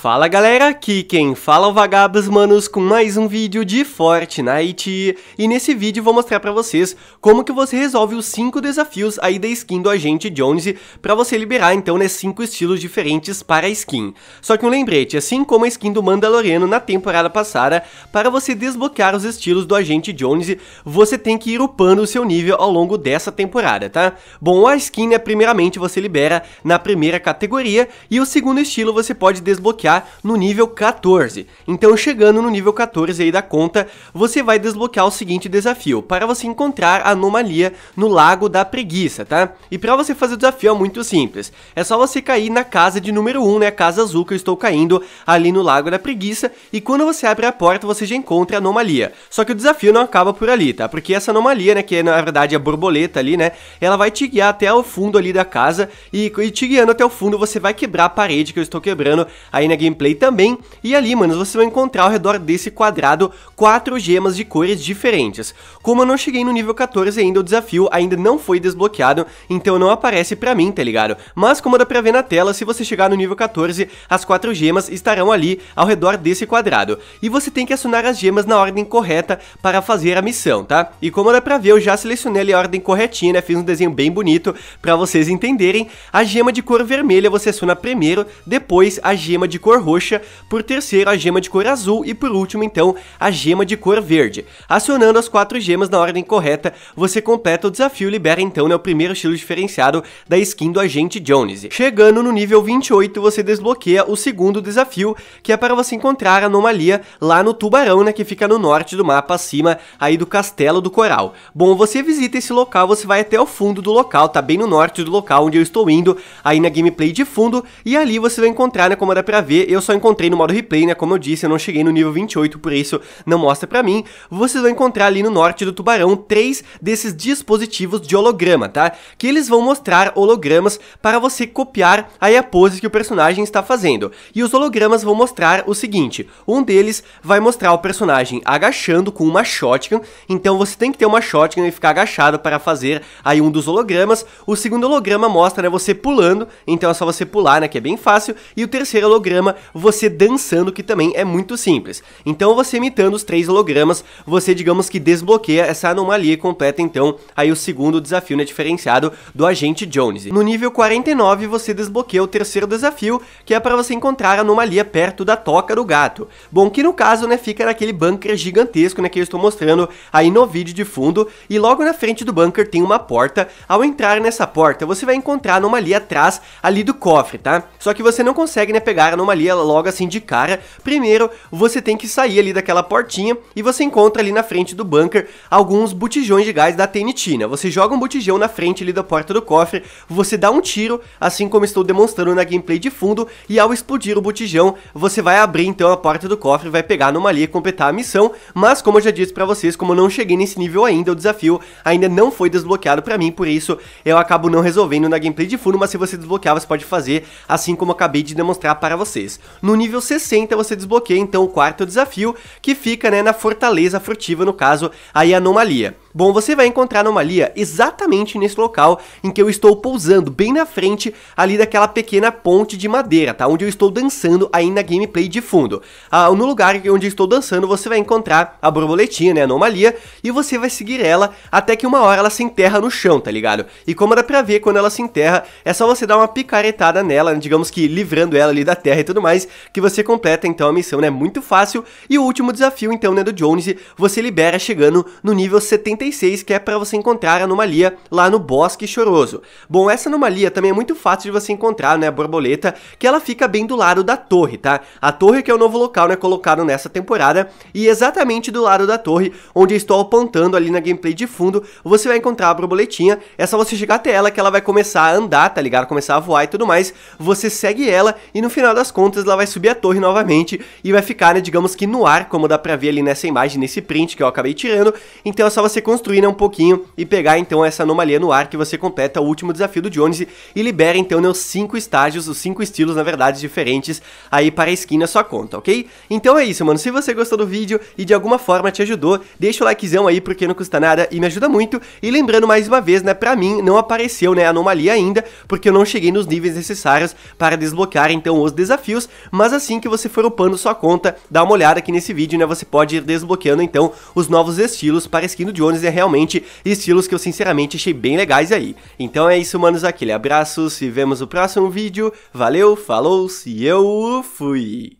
Fala galera, aqui quem fala é o Vagabos Manos com mais um vídeo de Fortnite E nesse vídeo vou mostrar pra vocês como que você resolve os 5 desafios aí da skin do Agente Jones Pra você liberar então né 5 estilos diferentes para a skin Só que um lembrete, assim como a skin do Mandaloriano na temporada passada Para você desbloquear os estilos do Agente Jones, você tem que ir upando o seu nível ao longo dessa temporada, tá? Bom, a skin né, primeiramente você libera na primeira categoria E o segundo estilo você pode desbloquear desbloquear no nível 14. Então chegando no nível 14 aí da conta, você vai desbloquear o seguinte desafio, para você encontrar a anomalia no Lago da Preguiça, tá? E para você fazer o desafio é muito simples, é só você cair na casa de número 1, né, a casa azul que eu estou caindo ali no Lago da Preguiça, e quando você abre a porta você já encontra a anomalia. Só que o desafio não acaba por ali, tá? Porque essa anomalia, né, que é, na verdade é a borboleta ali, né, ela vai te guiar até o fundo ali da casa, e, e te guiando até o fundo você vai quebrar a parede que eu estou quebrando aí, né, gameplay também, e ali, manos, você vai encontrar ao redor desse quadrado quatro gemas de cores diferentes. Como eu não cheguei no nível 14 ainda, o desafio ainda não foi desbloqueado, então não aparece pra mim, tá ligado? Mas como dá pra ver na tela, se você chegar no nível 14, as quatro gemas estarão ali ao redor desse quadrado. E você tem que acionar as gemas na ordem correta para fazer a missão, tá? E como dá pra ver, eu já selecionei ali a ordem corretinha, né? Fiz um desenho bem bonito pra vocês entenderem. A gema de cor vermelha você aciona primeiro, depois a gema de cor cor roxa, por terceiro a gema de cor azul e por último então a gema de cor verde. Acionando as quatro gemas na ordem correta, você completa o desafio e libera então né, o primeiro estilo diferenciado da skin do agente Jones. Chegando no nível 28, você desbloqueia o segundo desafio, que é para você encontrar a anomalia lá no Tubarão, né, que fica no norte do mapa, acima aí do Castelo do Coral. Bom, você visita esse local, você vai até o fundo do local, tá bem no norte do local onde eu estou indo, aí na gameplay de fundo, e ali você vai encontrar, né, como dá pra ver, eu só encontrei no modo replay, né? Como eu disse, eu não cheguei no nível 28, por isso não mostra pra mim. Vocês vão encontrar ali no norte do tubarão três desses dispositivos de holograma, tá? Que eles vão mostrar hologramas para você copiar aí a pose que o personagem está fazendo. E os hologramas vão mostrar o seguinte, um deles vai mostrar o personagem agachando com uma shotgun, então você tem que ter uma shotgun e ficar agachado para fazer aí um dos hologramas. O segundo holograma mostra né, você pulando, então é só você pular, né, que é bem fácil, e o terceiro holograma holograma, você dançando, que também é muito simples. Então você imitando os três hologramas, você digamos que desbloqueia essa anomalia e completa então aí o segundo desafio né, diferenciado do agente Jones. No nível 49 você desbloqueia o terceiro desafio, que é para você encontrar a anomalia perto da toca do gato. Bom, que no caso né, fica naquele bunker gigantesco né, que eu estou mostrando aí no vídeo de fundo, e logo na frente do bunker tem uma porta, ao entrar nessa porta você vai encontrar a anomalia atrás ali do cofre, tá? Só que você não consegue né, pegar a anomalia ali logo assim de cara, primeiro você tem que sair ali daquela portinha e você encontra ali na frente do bunker alguns botijões de gás da tenitina. Né? Você joga um botijão na frente ali da porta do cofre, você dá um tiro, assim como estou demonstrando na gameplay de fundo, e ao explodir o botijão, você vai abrir então a porta do cofre, vai pegar a anomalia e completar a missão, mas como eu já disse para vocês, como eu não cheguei nesse nível ainda, o desafio ainda não foi desbloqueado para mim, por isso eu acabo não resolvendo na gameplay de fundo, mas se você desbloquear, você pode fazer assim como eu acabei de demonstrar para vocês. No nível 60 você desbloqueia então o quarto desafio, que fica né, na Fortaleza Furtiva, no caso, aí a Anomalia. Bom, você vai encontrar a anomalia exatamente nesse local em que eu estou pousando, bem na frente ali daquela pequena ponte de madeira, tá? Onde eu estou dançando aí na gameplay de fundo. Ah, no lugar onde eu estou dançando, você vai encontrar a borboletinha, né, a anomalia, e você vai seguir ela até que uma hora ela se enterra no chão, tá ligado? E como dá pra ver quando ela se enterra, é só você dar uma picaretada nela, digamos que livrando ela ali da terra e tudo mais, que você completa então a missão, né? Muito fácil. E o último desafio então, né, do Jones, você libera chegando no nível 75 que é para você encontrar a anomalia lá no Bosque Choroso. Bom, essa anomalia também é muito fácil de você encontrar, né, a borboleta, que ela fica bem do lado da torre, tá? A torre que é o novo local, né, colocado nessa temporada, e exatamente do lado da torre, onde eu estou apontando ali na gameplay de fundo, você vai encontrar a borboletinha, é só você chegar até ela que ela vai começar a andar, tá ligado? Começar a voar e tudo mais, você segue ela e no final das contas ela vai subir a torre novamente e vai ficar, né, digamos que no ar, como dá pra ver ali nessa imagem, nesse print que eu acabei tirando, então é só você reconstruir né, um pouquinho e pegar então essa anomalia no ar que você completa o último desafio do Jones e libera então né, os cinco estágios, os cinco estilos na verdade diferentes aí para a skin na sua conta, ok? Então é isso, mano. Se você gostou do vídeo e de alguma forma te ajudou, deixa o likezão aí porque não custa nada e me ajuda muito. E lembrando mais uma vez, né, pra mim não apareceu né, anomalia ainda porque eu não cheguei nos níveis necessários para desbloquear então os desafios, mas assim que você for upando sua conta, dá uma olhada aqui nesse vídeo, né, você pode ir desbloqueando então os novos estilos para a skin do Jones manos, é realmente estilos que eu sinceramente achei bem legais aí. Então é isso, manos, aquele abraço, se vemos no próximo vídeo, valeu, falou, se eu fui!